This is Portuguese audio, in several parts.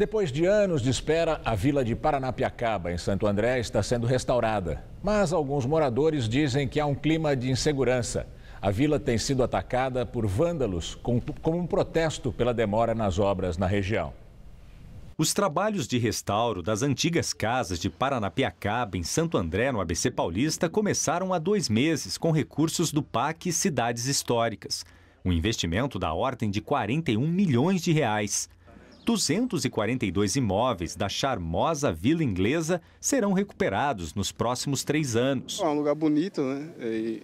Depois de anos de espera, a vila de Paranapiacaba, em Santo André, está sendo restaurada. Mas alguns moradores dizem que há um clima de insegurança. A vila tem sido atacada por vândalos como um protesto pela demora nas obras na região. Os trabalhos de restauro das antigas casas de Paranapiacaba, em Santo André, no ABC Paulista, começaram há dois meses com recursos do PAC Cidades Históricas. Um investimento da ordem de 41 milhões de reais. 242 imóveis da charmosa Vila Inglesa serão recuperados nos próximos três anos. É um lugar bonito, né? E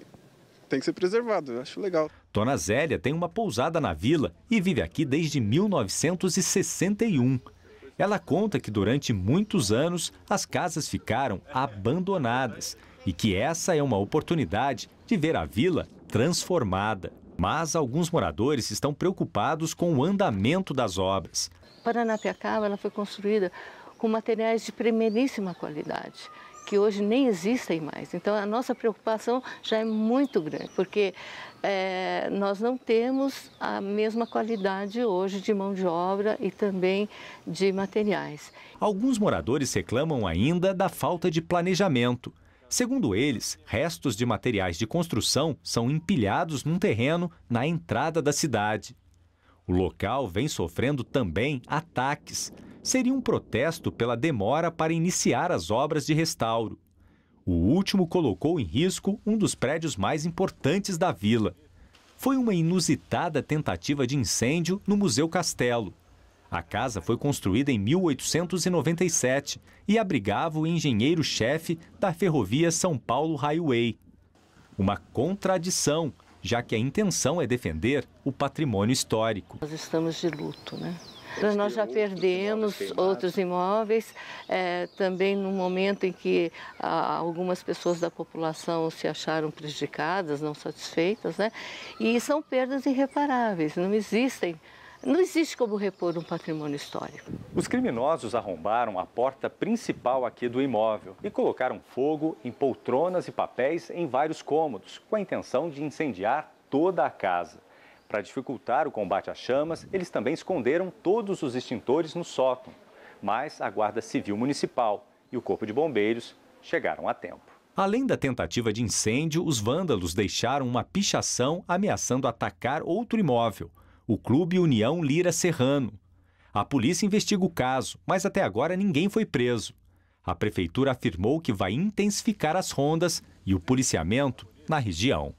tem que ser preservado, eu acho legal. Dona Zélia tem uma pousada na vila e vive aqui desde 1961. Ela conta que durante muitos anos as casas ficaram abandonadas e que essa é uma oportunidade de ver a vila transformada. Mas alguns moradores estão preocupados com o andamento das obras. Paranapiacaba ela foi construída com materiais de primeiríssima qualidade que hoje nem existem mais. Então a nossa preocupação já é muito grande, porque é, nós não temos a mesma qualidade hoje de mão de obra e também de materiais. Alguns moradores reclamam ainda da falta de planejamento. Segundo eles, restos de materiais de construção são empilhados num terreno na entrada da cidade. O local vem sofrendo também ataques. Seria um protesto pela demora para iniciar as obras de restauro. O último colocou em risco um dos prédios mais importantes da vila. Foi uma inusitada tentativa de incêndio no Museu Castelo. A casa foi construída em 1897 e abrigava o engenheiro-chefe da ferrovia São Paulo Highway. Uma contradição já que a intenção é defender o patrimônio histórico. Nós estamos de luto, né? Então, nós já perdemos outros imóveis, é, também no momento em que ah, algumas pessoas da população se acharam prejudicadas, não satisfeitas, né? E são perdas irreparáveis, não existem não existe como repor um patrimônio histórico. Os criminosos arrombaram a porta principal aqui do imóvel e colocaram fogo em poltronas e papéis em vários cômodos, com a intenção de incendiar toda a casa. Para dificultar o combate às chamas, eles também esconderam todos os extintores no sótão. Mas a Guarda Civil Municipal e o Corpo de Bombeiros chegaram a tempo. Além da tentativa de incêndio, os vândalos deixaram uma pichação ameaçando atacar outro imóvel o Clube União Lira Serrano. A polícia investiga o caso, mas até agora ninguém foi preso. A prefeitura afirmou que vai intensificar as rondas e o policiamento na região.